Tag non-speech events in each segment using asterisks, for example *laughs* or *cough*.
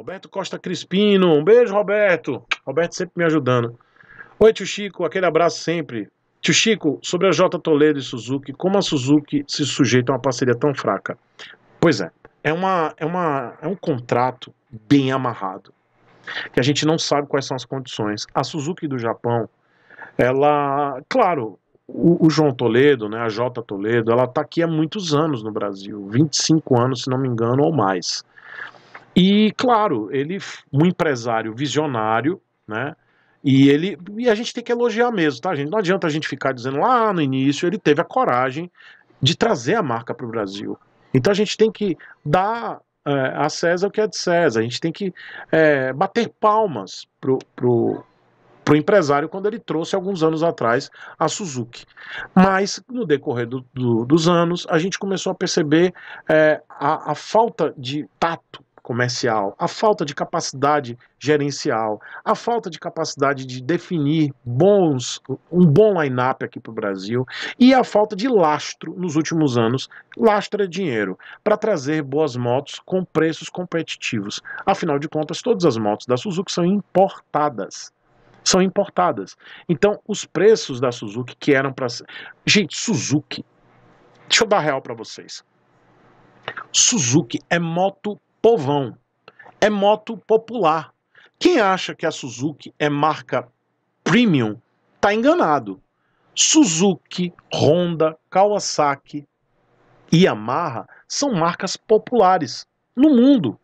Roberto Costa Crispino, um beijo, Roberto. Roberto sempre me ajudando. Oi, tio Chico, aquele abraço sempre. Tio Chico, sobre a J. Toledo e Suzuki, como a Suzuki se sujeita a uma parceria tão fraca? Pois é, é, uma, é, uma, é um contrato bem amarrado, que a gente não sabe quais são as condições. A Suzuki do Japão, ela, claro, o, o João Toledo, né, a J. Toledo, ela está aqui há muitos anos no Brasil, 25 anos, se não me engano, ou mais. E, claro, ele, um empresário visionário, né? E ele e a gente tem que elogiar mesmo, tá, gente? Não adianta a gente ficar dizendo lá ah, no início, ele teve a coragem de trazer a marca para o Brasil. Então a gente tem que dar é, a César o que é de César, a gente tem que é, bater palmas pro, pro, empresário quando ele trouxe alguns anos atrás a Suzuki. Mas no decorrer do, do, dos anos a gente começou a perceber é, a, a falta de tato comercial, a falta de capacidade gerencial, a falta de capacidade de definir bons, um bom line-up aqui para o Brasil e a falta de lastro nos últimos anos. Lastro é dinheiro para trazer boas motos com preços competitivos. Afinal de contas, todas as motos da Suzuki são importadas são importadas. Então, os preços da Suzuki que eram para Gente, Suzuki. Deixa eu dar real para vocês. Suzuki é moto povão. É moto popular. Quem acha que a Suzuki é marca premium está enganado. Suzuki, Honda, Kawasaki e Yamaha são marcas populares no mundo.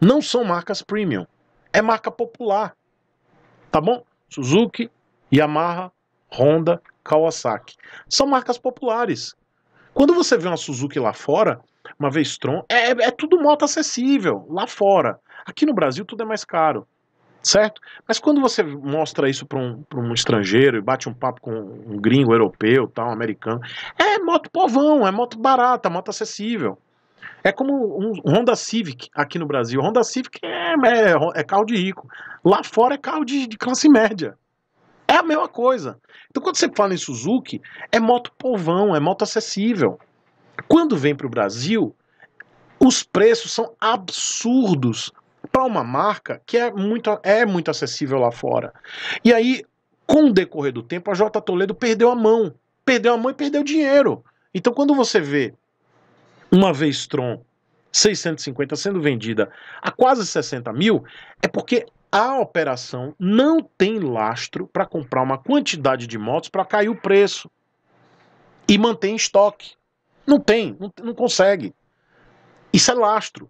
Não são marcas premium. É marca popular. Tá bom? Suzuki, Yamaha, Honda, Kawasaki. São marcas populares. Quando você vê uma Suzuki lá fora, uma Vestron. É, é, é tudo moto acessível lá fora. Aqui no Brasil tudo é mais caro, certo? Mas quando você mostra isso para um, um estrangeiro e bate um papo com um gringo europeu, tal, americano, é moto povão, é moto barata, moto acessível. É como um Honda Civic aqui no Brasil. Honda Civic é, é, é carro de rico. Lá fora é carro de, de, classe média. É a mesma coisa. Então quando você fala em Suzuki, é moto povão, é moto acessível. Quando vem para o Brasil, os preços são absurdos para uma marca que é muito, é muito acessível lá fora. E aí, com o decorrer do tempo, a J. Toledo perdeu a mão. Perdeu a mão e perdeu dinheiro. Então, quando você vê uma vez Tron 650 sendo vendida a quase 60 mil, é porque a operação não tem lastro para comprar uma quantidade de motos para cair o preço e manter em estoque. Não tem, não, não consegue. Isso é lastro.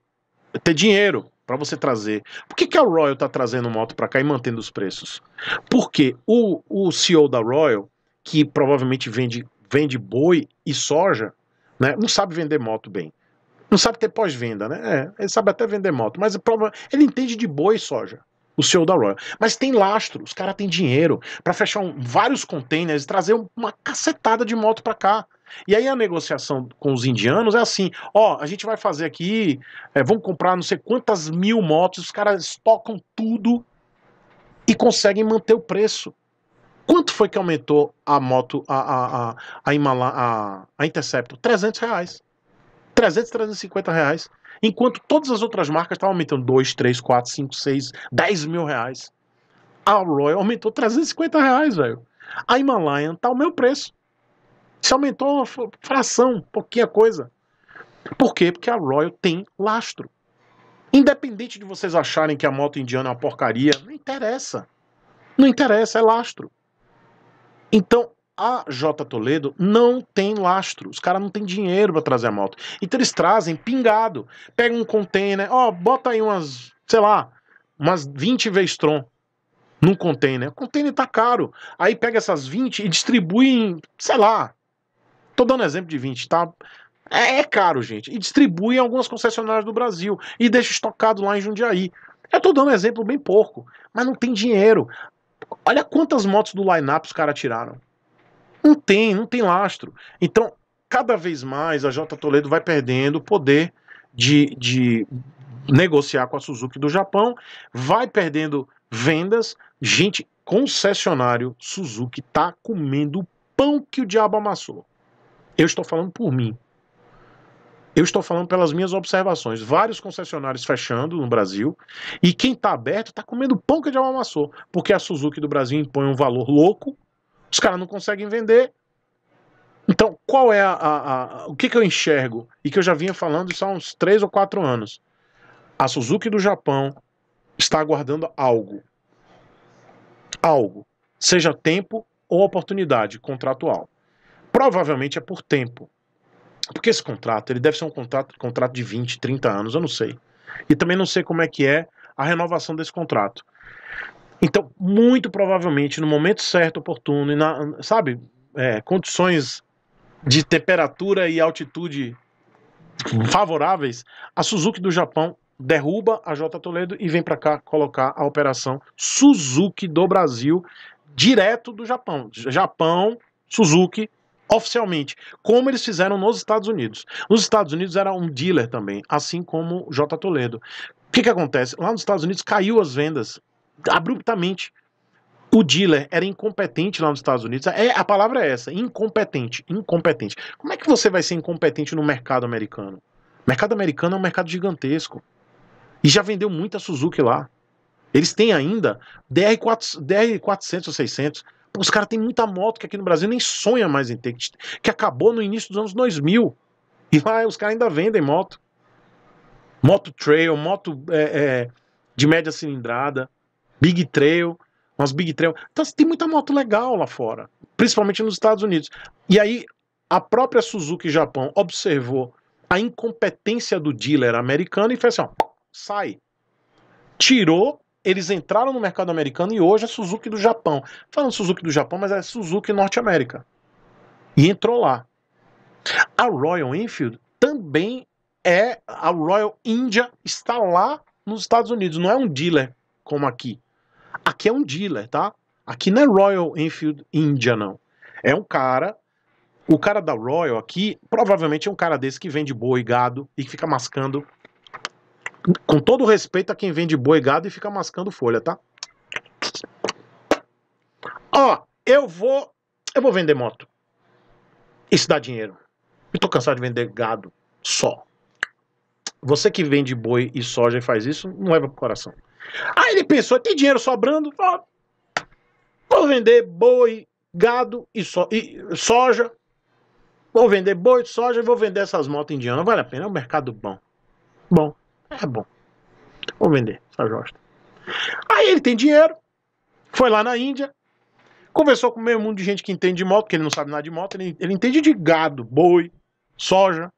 É ter dinheiro para você trazer. Por que, que a Royal tá trazendo moto para cá e mantendo os preços? Porque o, o CEO da Royal, que provavelmente vende, vende boi e soja, né, não sabe vender moto bem. Não sabe ter pós-venda, né? É, ele sabe até vender moto, mas o problema, ele entende de boi e soja o CEO da Royal. Mas tem lastro, os caras têm dinheiro para fechar um, vários containers e trazer uma cacetada de moto para cá. E aí a negociação com os indianos é assim: ó, a gente vai fazer aqui, é, vamos comprar não sei quantas mil motos, os caras estocam tudo e conseguem manter o preço. Quanto foi que aumentou a moto, a, a, a, a, Himala, a, a Interceptor? 300 reais. 300, 350 reais. Enquanto todas as outras marcas estavam aumentando 2, 3, 4, 5, 6, 10 mil reais. A Royal aumentou 350 reais, velho. A Himalayan tá o meu preço. Se aumentou uma fração, pouquinha coisa. Por quê? Porque a Royal tem lastro. Independente de vocês acharem que a moto indiana é uma porcaria, não interessa. Não interessa, é lastro. Então, a J Toledo não tem lastro. Os caras não têm dinheiro para trazer a moto. Então eles trazem pingado. Pega um container, ó, bota aí umas, sei lá, umas 20 Vestron num container. O container tá caro. Aí pega essas 20 e distribui em, sei lá, Tô dando exemplo de 20, tá? É, é caro, gente. E distribui em algumas concessionárias do Brasil e deixa estocado lá em Jundiaí. Eu tô dando exemplo bem pouco, mas não tem dinheiro. Olha quantas motos do line-up os caras tiraram. Não tem, não tem lastro. Então, cada vez mais a J Toledo vai perdendo o poder de, de negociar com a Suzuki do Japão, vai perdendo vendas. Gente, concessionário Suzuki tá comendo o pão que o diabo amassou. Eu estou falando por mim. Eu estou falando pelas minhas observações. Vários concessionários fechando no Brasil e quem está aberto está comendo pão que já amassou, porque a Suzuki do Brasil impõe um valor louco, os caras não conseguem vender. Então, qual é a, a, a, o que, que eu enxergo e que eu já vinha falando isso há uns três ou quatro anos? A Suzuki do Japão está aguardando algo. Algo. Seja tempo ou oportunidade contratual. Provavelmente é por tempo. Porque esse contrato, ele deve ser um contrato, contrato de 20, 30 anos, eu não sei. E também não sei como é que é a renovação desse contrato. Então, muito provavelmente, no momento certo, oportuno, e na, sabe, é, condições de temperatura e altitude favoráveis, a Suzuki do Japão derruba a J Toledo e vem para cá colocar a operação Suzuki do Brasil direto do Japão. Japão, Suzuki, oficialmente, como eles fizeram nos Estados Unidos. Nos Estados Unidos era um dealer também, assim como J. Toledo. O que, que acontece? Lá nos Estados Unidos caiu as vendas abruptamente. O dealer era incompetente lá nos Estados Unidos. É, a palavra é essa, incompetente, incompetente. Como é que você vai ser incompetente no mercado americano? O mercado americano é um mercado gigantesco. E já vendeu muita Suzuki lá. Eles têm ainda DR400 DR ou 600. Os caras têm muita moto que aqui no Brasil nem sonha mais em ter, que acabou no início dos anos 2000. E lá os caras ainda vendem moto. Moto trail, moto é, é, de média cilindrada, big trail, umas big trail. Então assim, tem muita moto legal lá fora, principalmente nos Estados Unidos. E aí a própria Suzuki Japão observou a incompetência do dealer americano e fez assim: ó, sai. Tirou eles entraram no mercado americano e hoje é Suzuki do Japão. Falando Suzuki do Japão, mas é Suzuki Norte América. E entrou lá. A Royal Enfield também é. A Royal India está lá nos Estados Unidos. Não é um dealer como aqui. Aqui é um dealer, tá? Aqui não é Royal Enfield India, não. É um cara. O cara da Royal aqui provavelmente é um cara desse que vende boi, gado e que fica mascando com todo respeito a quem vende boi gado e fica mascando folha, tá? Ó, eu vou. Eu vou vender moto. Isso dá dinheiro. Eu tô cansado de vender gado só. Você que vende boi e soja e faz isso, não leva é pro coração. Aí ele pensou, tem dinheiro sobrando? Ó, vou vender boi, gado e, so, e soja. Vou vender boi, soja e vou vender essas motos indianas. Vale a pena, é um mercado bom. Bom. É bom. Vou vender essa josta. Aí ele tem dinheiro, foi lá na Índia, conversou com meio mundo de gente que entende de moto, porque ele não sabe nada de moto, ele, ele entende de gado, boi, soja,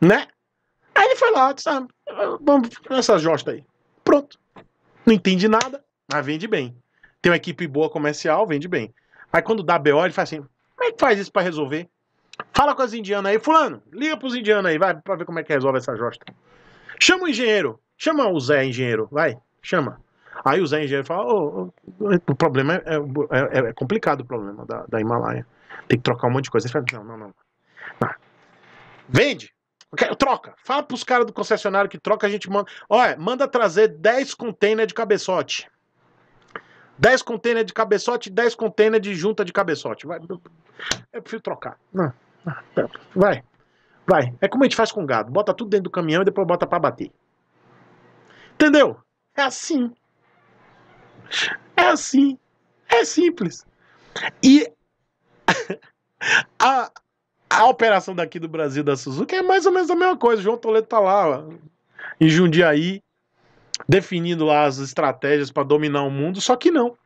né? Aí ele foi lá, disse, ah, vamos essa josta aí. Pronto. Não entende nada, mas vende bem. Tem uma equipe boa comercial, vende bem. Aí quando dá BO, ele faz assim, como é que faz isso para resolver? Fala com as indianas aí, fulano, liga pros indianos aí, vai pra ver como é que resolve essa josta. Chama o engenheiro. Chama o Zé engenheiro. Vai, chama. Aí o Zé engenheiro fala: oh, o problema é, é, é, é, complicado o problema da, da Himalaia. Tem que trocar um monte de coisa. Ele fala: não, não, não. não. Vende. Troca. Fala pros caras do concessionário que troca, a gente manda. Olha, manda trazer 10 containers de cabeçote. 10 containers de cabeçote, 10 containers de junta de cabeçote. Vai. Eu prefiro trocar. não. Vai. Vai, é como a gente faz com gado. Bota tudo dentro do caminhão e depois bota para bater. Entendeu? É assim. É assim. É simples. E *laughs* a, a operação daqui do Brasil da Suzuki é mais ou menos a mesma coisa. João Toledo tá lá ó, em Jundiaí definindo lá as estratégias para dominar o mundo, só que não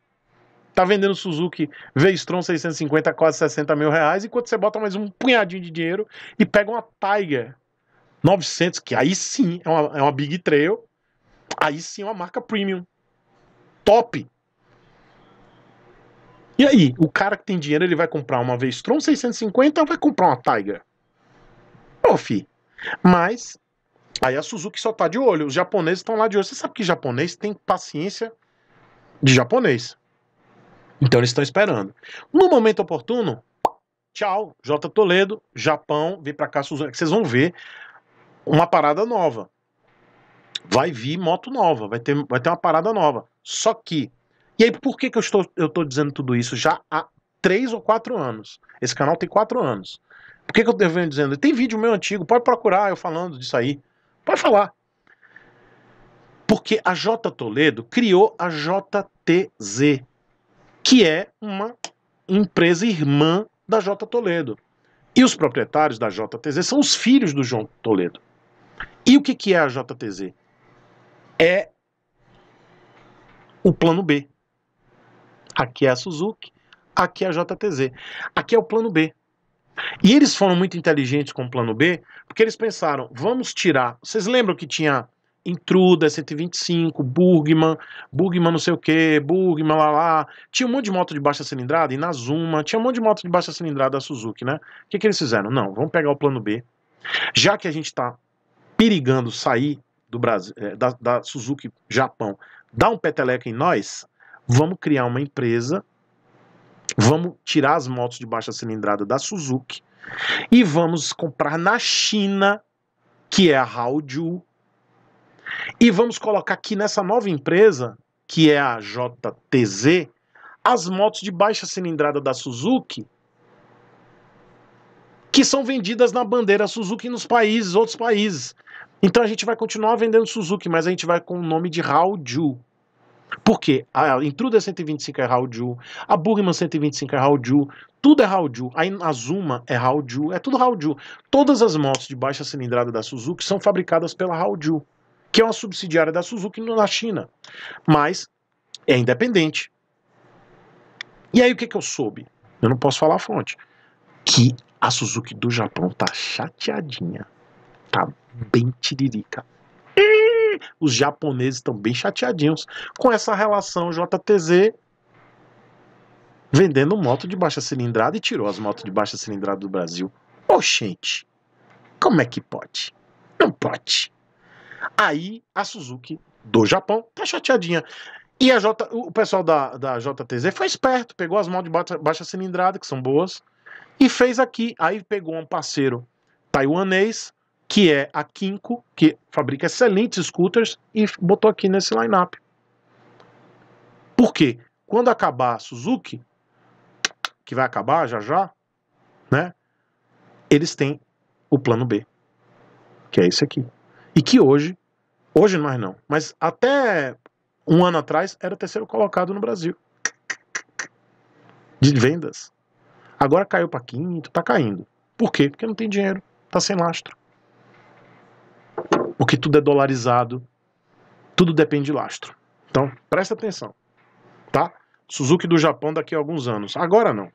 tá vendendo Suzuki V-Strom 650 a quase 60 mil reais, enquanto você bota mais um punhadinho de dinheiro e pega uma Tiger 900, que aí sim é uma, é uma Big Trail, aí sim é uma marca premium, top. E aí, o cara que tem dinheiro, ele vai comprar uma V-Strom 650 ou vai comprar uma Tiger? Pô, fi. Mas, aí a Suzuki só tá de olho, os japoneses estão lá de olho. Você sabe que japonês tem paciência de japonês. Então eles estão esperando. No momento oportuno, tchau, J. Toledo, Japão, vem para cá, Suzana, que vocês vão ver uma parada nova. Vai vir moto nova, vai ter, vai ter uma parada nova. Só que, e aí por que, que eu estou eu estou dizendo tudo isso já há três ou quatro anos? Esse canal tem quatro anos. Por que, que eu venho dizendo? Tem vídeo meu antigo, pode procurar eu falando disso aí. Pode falar. Porque a J. Toledo criou a JTZ, que é uma empresa irmã da J. Toledo. E os proprietários da JTZ são os filhos do João Toledo. E o que, que é a JTZ? É o plano B. Aqui é a Suzuki, aqui é a JTZ. Aqui é o plano B. E eles foram muito inteligentes com o plano B, porque eles pensaram, vamos tirar. Vocês lembram que tinha Intruda 125, Burgman, Burgman não sei o que, Burgman lá lá. Tinha um monte de moto de baixa cilindrada, Inazuma, tinha um monte de moto de baixa cilindrada da Suzuki, né? O que, que eles fizeram? Não, vamos pegar o plano B. Já que a gente está perigando sair do Brasil, eh, da, da Suzuki Japão, dar um peteleco em nós, vamos criar uma empresa, vamos tirar as motos de baixa cilindrada da Suzuki e vamos comprar na China, que é a Haoju, e vamos colocar aqui nessa nova empresa, que é a JTZ, as motos de baixa cilindrada da Suzuki, que são vendidas na bandeira Suzuki nos países, outros países. Então a gente vai continuar vendendo Suzuki, mas a gente vai com o nome de Raoju. Por quê? A Intruder 125 é Raoju, a Burgman 125 é Raoju, tudo é Raoju. A Azuma é Raoju, é tudo Raoju. Todas as motos de baixa cilindrada da Suzuki são fabricadas pela Raoju que é uma subsidiária da Suzuki na China, mas é independente. E aí o que, que eu soube? Eu não posso falar a fonte. Que a Suzuki do Japão tá chateadinha. Tá bem tiririca. E os japoneses estão bem chateadinhos com essa relação JTZ vendendo moto de baixa cilindrada e tirou as motos de baixa cilindrada do Brasil. Oxente, gente, como é que pode? Não pode. Aí a Suzuki do Japão tá chateadinha. E a J, o pessoal da, da JTZ foi esperto, pegou as mãos de baixa, baixa cilindrada, que são boas, e fez aqui. Aí pegou um parceiro taiwanês, que é a Kinko, que fabrica excelentes scooters, e botou aqui nesse lineup Por quê? Quando acabar a Suzuki, que vai acabar já já, né? Eles têm o plano B, que é esse aqui. E que hoje, hoje mais não, mas até um ano atrás era terceiro colocado no Brasil de vendas. Agora caiu para quinto, tá caindo. Por quê? Porque não tem dinheiro, tá sem lastro. Porque tudo é dolarizado, tudo depende de lastro. Então, presta atenção, tá? Suzuki do Japão daqui a alguns anos. Agora não.